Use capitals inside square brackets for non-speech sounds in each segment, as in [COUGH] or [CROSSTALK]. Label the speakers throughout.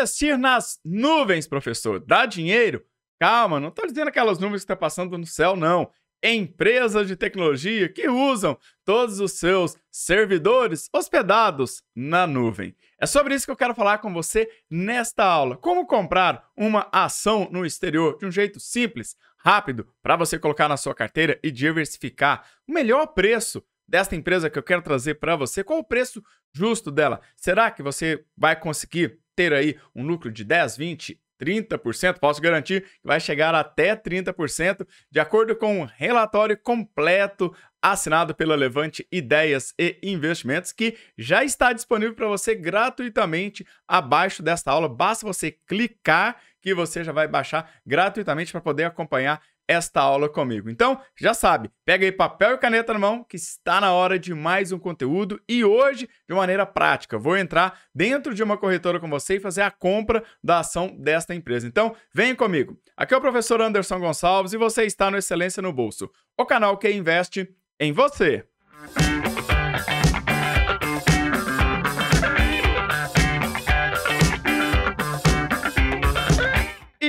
Speaker 1: investir nas nuvens, professor. Dá dinheiro? Calma, não estou dizendo aquelas nuvens que estão tá passando no céu, não. Empresas de tecnologia que usam todos os seus servidores hospedados na nuvem. É sobre isso que eu quero falar com você nesta aula. Como comprar uma ação no exterior de um jeito simples, rápido, para você colocar na sua carteira e diversificar. O melhor preço desta empresa que eu quero trazer para você, qual o preço justo dela? Será que você vai conseguir ter aí um lucro de 10, 20, 30%, posso garantir que vai chegar até 30%, de acordo com um relatório completo assinado pela Levante Ideias e Investimentos, que já está disponível para você gratuitamente abaixo desta aula. Basta você clicar que você já vai baixar gratuitamente para poder acompanhar esta aula comigo. Então, já sabe, pega aí papel e caneta na mão que está na hora de mais um conteúdo e hoje, de maneira prática, vou entrar dentro de uma corretora com você e fazer a compra da ação desta empresa. Então, vem comigo. Aqui é o professor Anderson Gonçalves e você está no Excelência no Bolso, o canal que investe em você.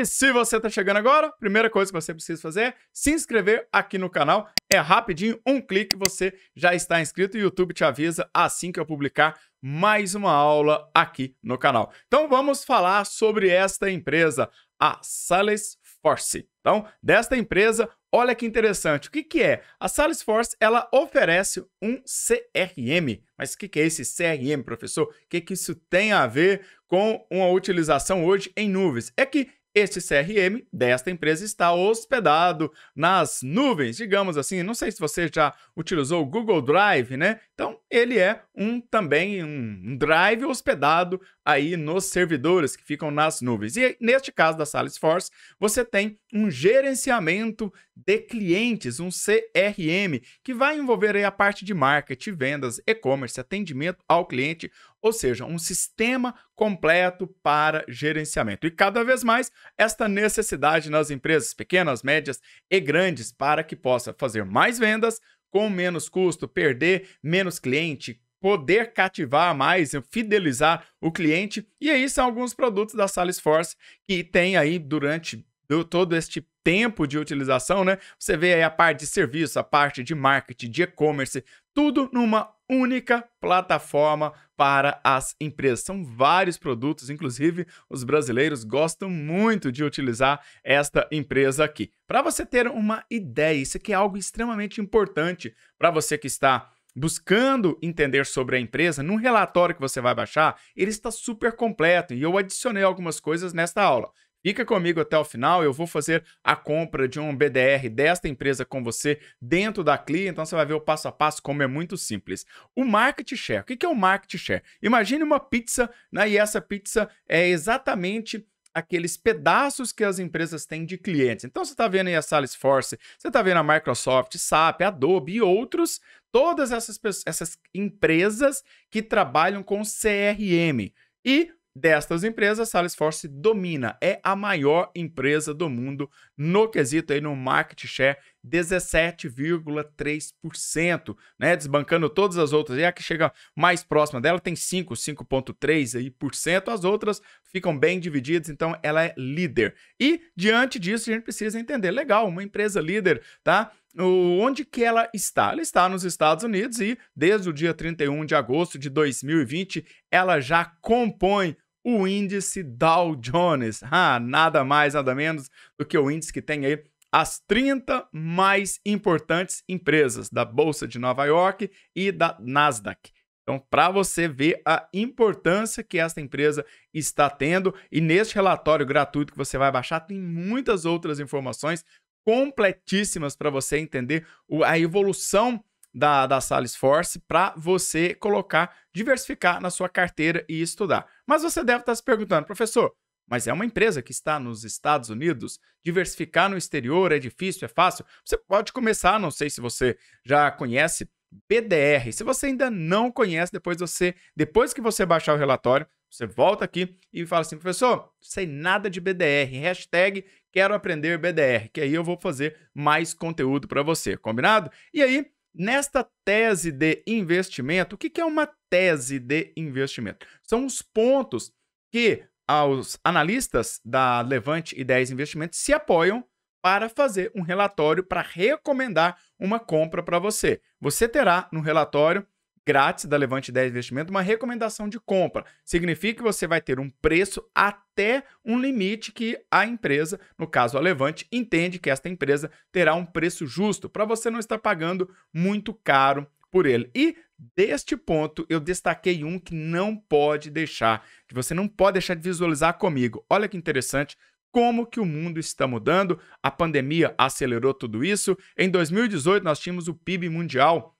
Speaker 1: E se você está chegando agora, primeira coisa que você precisa fazer é se inscrever aqui no canal. É rapidinho, um clique, você já está inscrito e o YouTube te avisa assim que eu publicar mais uma aula aqui no canal. Então vamos falar sobre esta empresa, a Salesforce. Então, desta empresa, olha que interessante. O que, que é? A Salesforce ela oferece um CRM. Mas o que, que é esse CRM, professor? O que, que isso tem a ver com uma utilização hoje em nuvens? É que este CRM desta empresa está hospedado nas nuvens, digamos assim. Não sei se você já utilizou o Google Drive, né? Então, ele é um também um drive hospedado aí nos servidores que ficam nas nuvens. E neste caso da Salesforce, você tem um gerenciamento de clientes, um CRM, que vai envolver aí a parte de marketing, vendas, e-commerce, atendimento ao cliente, ou seja, um sistema completo para gerenciamento. E cada vez mais esta necessidade nas empresas pequenas, médias e grandes para que possa fazer mais vendas, com menos custo, perder menos cliente, poder cativar mais, fidelizar o cliente. E aí são alguns produtos da Salesforce que tem aí durante todo este tempo de utilização, né? Você vê aí a parte de serviço, a parte de marketing, de e-commerce, tudo numa única plataforma para as empresas. São vários produtos, inclusive os brasileiros gostam muito de utilizar esta empresa aqui. Para você ter uma ideia, isso aqui é algo extremamente importante para você que está buscando entender sobre a empresa, num relatório que você vai baixar, ele está super completo e eu adicionei algumas coisas nesta aula. Fica comigo até o final, eu vou fazer a compra de um BDR desta empresa com você dentro da CLI, então você vai ver o passo a passo como é muito simples. O market share, o que é o market share? Imagine uma pizza, né, e essa pizza é exatamente aqueles pedaços que as empresas têm de clientes. Então você está vendo aí a Salesforce, você está vendo a Microsoft, SAP, Adobe e outros, todas essas, essas empresas que trabalham com CRM. E destas empresas, Salesforce domina, é a maior empresa do mundo no quesito aí no market share, 17,3%, né? Desbancando todas as outras, e a que chega mais próxima dela tem 5, 5.3 aí por cento, as outras ficam bem divididas, então ela é líder. E diante disso a gente precisa entender, legal, uma empresa líder, tá? onde que ela está? Ela está nos Estados Unidos e desde o dia 31 de agosto de 2020 ela já compõe o índice Dow Jones. Ah, nada mais, nada menos do que o índice que tem aí as 30 mais importantes empresas da Bolsa de Nova York e da Nasdaq. Então, para você ver a importância que esta empresa está tendo, e neste relatório gratuito que você vai baixar, tem muitas outras informações completíssimas para você entender a evolução da, da Salesforce para você colocar, diversificar na sua carteira e estudar. Mas você deve estar tá se perguntando, professor, mas é uma empresa que está nos Estados Unidos. Diversificar no exterior é difícil, é fácil? Você pode começar, não sei se você já conhece, BDR. Se você ainda não conhece, depois você, depois que você baixar o relatório, você volta aqui e fala assim, professor, sei nada de BDR, hashtag Quero Aprender BDR, que aí eu vou fazer mais conteúdo para você, combinado? E aí, nesta tese de investimento, o que, é uma tese de investimento? São os pontos que os analistas da Levante e Investimentos se apoiam para fazer um relatório para recomendar uma compra para você. Você terá no relatório grátis da Levante 10 Investimento, uma recomendação de compra. Significa que você vai ter um preço até um limite que a empresa, no caso a Levante, entende que esta empresa terá um preço justo para você não estar pagando muito caro por ele. E deste ponto eu destaquei um que não pode deixar, que você não pode deixar de visualizar comigo. Olha que interessante, como que o mundo está mudando. A pandemia acelerou tudo isso. Em 2018, nós tínhamos o PIB mundial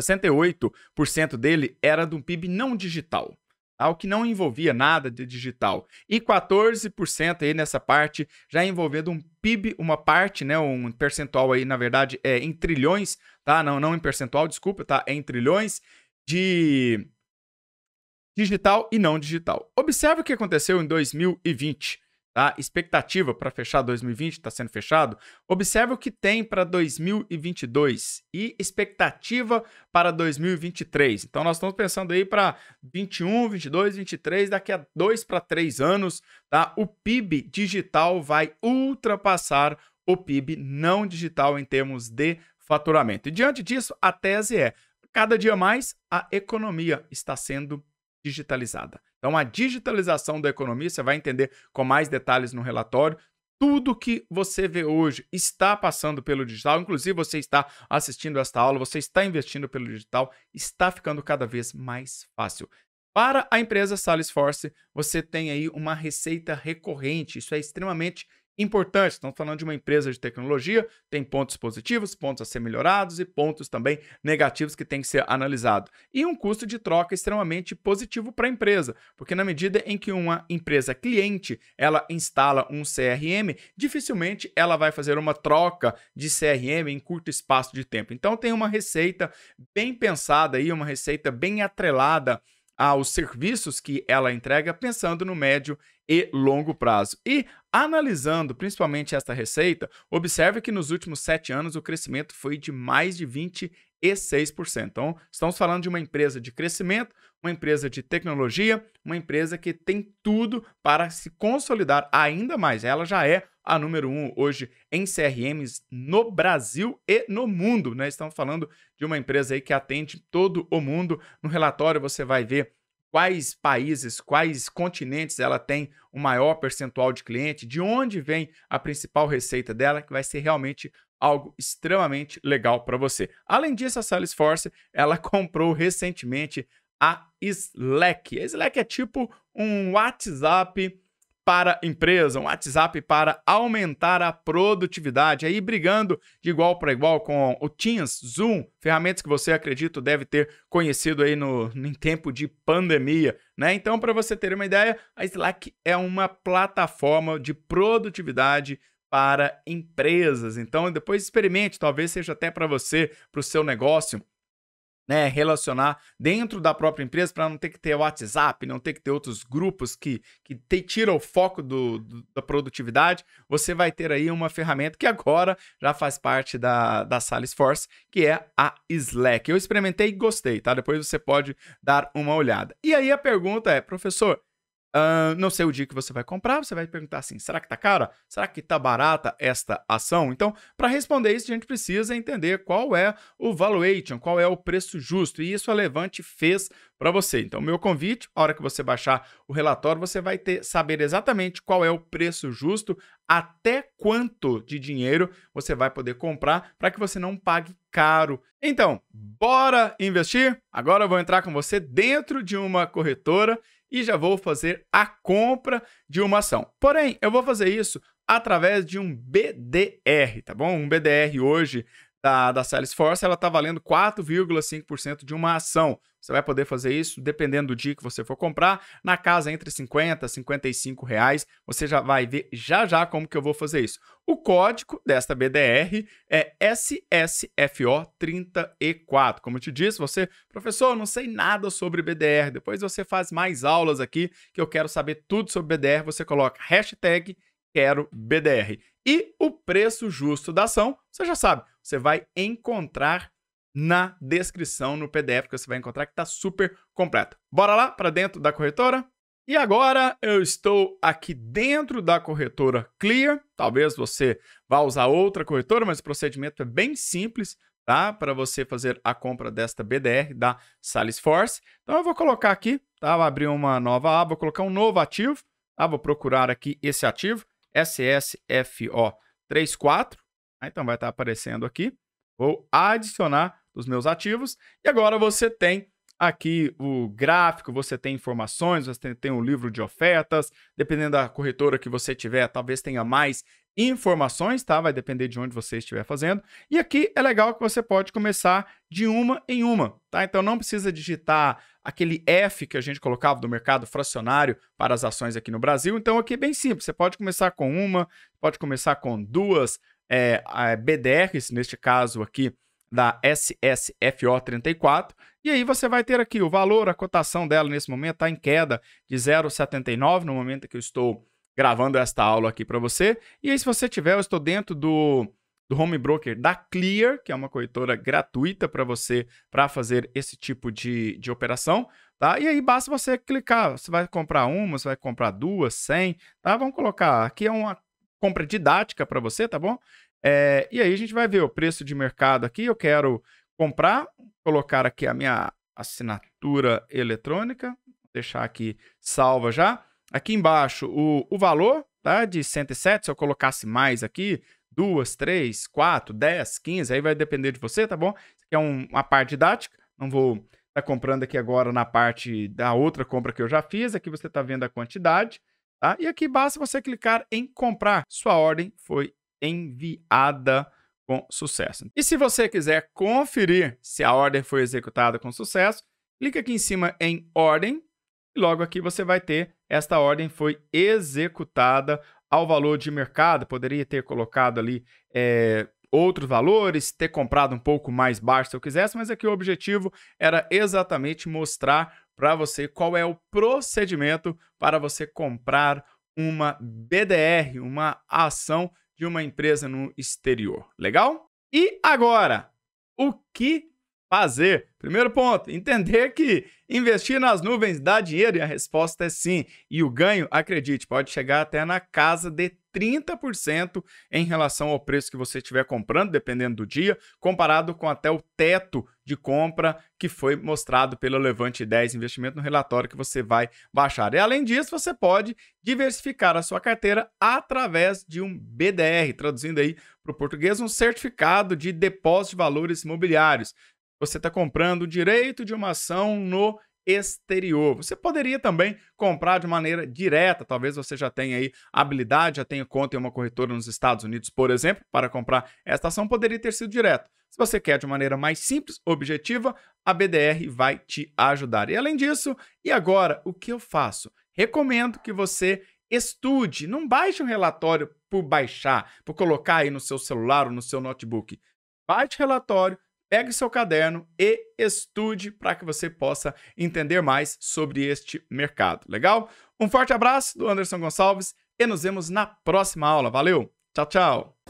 Speaker 1: 68% dele era de um PIB não digital, tá? o que não envolvia nada de digital. E 14% aí nessa parte já envolvendo um PIB, uma parte, né, um percentual aí, na verdade, é em trilhões, tá? Não, não em percentual, desculpa, tá? É em trilhões de digital e não digital. Observe o que aconteceu em 2020 tá? Expectativa para fechar 2020 está sendo fechado. Observe o que tem para 2022 e expectativa para 2023. Então nós estamos pensando aí para 21, 22, 23, daqui a dois para três anos, tá? O PIB digital vai ultrapassar o PIB não digital em termos de faturamento. E diante disso, a tese é: cada dia mais a economia está sendo digitalizada. Então, é a digitalização da economia, você vai entender com mais detalhes no relatório. Tudo que você vê hoje está passando pelo digital, inclusive você está assistindo esta aula, você está investindo pelo digital, está ficando cada vez mais fácil. Para a empresa Salesforce, você tem aí uma receita recorrente, isso é extremamente importante importantes. Estamos falando de uma empresa de tecnologia, tem pontos positivos, pontos a ser melhorados e pontos também negativos que tem que ser analisado. E um custo de troca extremamente positivo para a empresa, porque na medida em que uma empresa cliente, ela instala um CRM, dificilmente ela vai fazer uma troca de CRM em curto espaço de tempo. Então tem uma receita bem pensada aí, uma receita bem atrelada aos serviços que ela entrega, pensando no médio e longo prazo. E analisando principalmente esta receita, observe que nos últimos sete anos o crescimento foi de mais de 26%. Então, estamos falando de uma empresa de crescimento, uma empresa de tecnologia, uma empresa que tem tudo para se consolidar ainda mais. Ela já é a número um hoje em CRMs no Brasil e no mundo. Né? Estamos falando de uma empresa aí que atende todo o mundo. No relatório você vai ver quais países, quais continentes ela tem o maior percentual de cliente, de onde vem a principal receita dela, que vai ser realmente algo extremamente legal para você. Além disso, a Salesforce, [LAUGHS] ela comprou recentemente a Slack. A Slack é tipo um WhatsApp para empresa, um WhatsApp para aumentar a produtividade, aí brigando de igual para igual com o Teams, Zoom, ferramentas que você acredito deve ter conhecido aí no em tempo de pandemia, né? Então, para você ter uma ideia, a Slack é uma plataforma de produtividade para empresas. Então, depois experimente, talvez seja até para você, para o seu negócio né, relacionar dentro da própria empresa para não ter que ter WhatsApp, não ter que ter outros grupos que, que te tira o foco do, do, da produtividade, você vai ter aí uma ferramenta que agora já faz parte da, da Salesforce, que é a Slack. Eu experimentei e gostei, tá? Depois você pode dar uma olhada. E aí a pergunta é, professor, Uh, não sei o dia que você vai comprar, você vai perguntar assim: será que tá cara? Será que tá barata esta ação? Então, para responder isso, a gente precisa entender qual é o valuation, qual é o preço justo. E isso a Levante fez para você. Então, meu convite, a hora que você baixar o relatório, você vai ter saber exatamente qual é o preço justo, até quanto de dinheiro você vai poder comprar para que você não pague caro. Então, bora investir? Agora eu vou entrar com você dentro de uma corretora e já vou fazer a compra de uma ação. Porém, eu vou fazer isso através de um BDR, tá bom? Um BDR hoje da, da Salesforce, ela está valendo 4,5% de uma ação. Você vai poder fazer isso, dependendo do dia que você for comprar, na casa entre 50 e 55 reais. Você já vai ver já já como que eu vou fazer isso. O código desta BDR é SSFO34. Como eu te disse, você, professor, não sei nada sobre BDR. Depois você faz mais aulas aqui que eu quero saber tudo sobre BDR. Você coloca hashtag quero BDR. E o preço justo da ação, você já sabe você vai encontrar na descrição, no PDF que você vai encontrar, que está super completo. Bora lá para dentro da corretora? E agora eu estou aqui dentro da corretora Clear. Talvez você vá usar outra corretora, mas o procedimento é bem simples, tá? Para você fazer a compra desta BDR da Salesforce. Então eu vou colocar aqui, tá? Vou abrir uma nova aba, vou colocar um novo ativo, tá? Vou procurar aqui esse ativo, SSFO34, ah, então vai estar tá aparecendo aqui. Vou adicionar os meus ativos. E agora você tem aqui o gráfico, você tem informações, você tem o um livro de ofertas. Dependendo da corretora que você tiver, talvez tenha mais informações, tá? Vai depender de onde você estiver fazendo. E aqui é legal que você pode começar de uma em uma, tá? Então não precisa digitar aquele F que a gente colocava do mercado fracionário para as ações aqui no Brasil. Então aqui é bem simples, você pode começar com uma, pode começar com duas, eh, é, a BDRs, neste caso aqui da SSFO34, e aí você vai ter aqui o valor, a cotação dela nesse momento está em queda de 0,79 no momento que eu estou gravando esta aula aqui para você. E aí, se você tiver, eu estou dentro do, do home broker da Clear, que é uma corretora gratuita para você para fazer esse tipo de, de operação. Tá? E aí basta você clicar, você vai comprar uma, você vai comprar duas, cem, tá? Vamos colocar, aqui é uma compra didática para você, tá bom? É, e aí a gente vai ver o preço de mercado aqui. Eu quero comprar, colocar aqui a minha assinatura eletrônica, deixar aqui salva já. Aqui embaixo o, o valor tá, de 107, se eu colocasse mais aqui, 2, 3, 4, 10, 15, aí vai depender de você, tá bom? Isso aqui é um, uma parte didática, não vou estar tá comprando aqui agora na parte da outra compra que eu já fiz, aqui você está vendo a quantidade, Tá? E aqui basta você clicar em comprar. Sua ordem foi enviada com sucesso. E se você quiser conferir se a ordem foi executada com sucesso, clica aqui em cima em ordem e logo aqui você vai ter esta ordem foi executada ao valor de mercado. Poderia ter colocado ali é, outros valores, ter comprado um pouco mais baixo se eu quisesse, mas aqui é o objetivo era exatamente mostrar para você qual é o procedimento para você comprar uma BDR, uma ação de uma empresa no exterior. Legal? E agora, o que fazer? Primeiro ponto, entender que investir nas nuvens dá dinheiro e a resposta é sim. E o ganho, acredite, pode chegar até na casa de 30% em relação ao preço que você estiver comprando, dependendo do dia, comparado com até o teto de compra que foi mostrado pelo Levante 10 Investimento no relatório que você vai baixar. E além disso, você pode diversificar a sua carteira através de um BDR, traduzindo aí para o português, um certificado de depósito de valores imobiliários. Você está comprando o direito de uma ação no exterior. Você poderia também comprar de maneira direta, talvez você já tenha aí habilidade, já tenha conta em uma corretora nos Estados Unidos, por exemplo, para comprar esta ação, poderia ter sido direto. Se você quer de maneira mais simples, objetiva, a BDR vai te ajudar. E além disso, e agora, o que eu faço? Recomendo que você estude, não baixe um relatório por baixar, por colocar aí no seu celular ou no seu notebook. Baixe relatório, pegue seu caderno e estude para que você possa entender mais sobre este mercado. Legal? Um forte abraço do Anderson Gonçalves e nos vemos na próxima aula. Valeu! Tchau, tchau!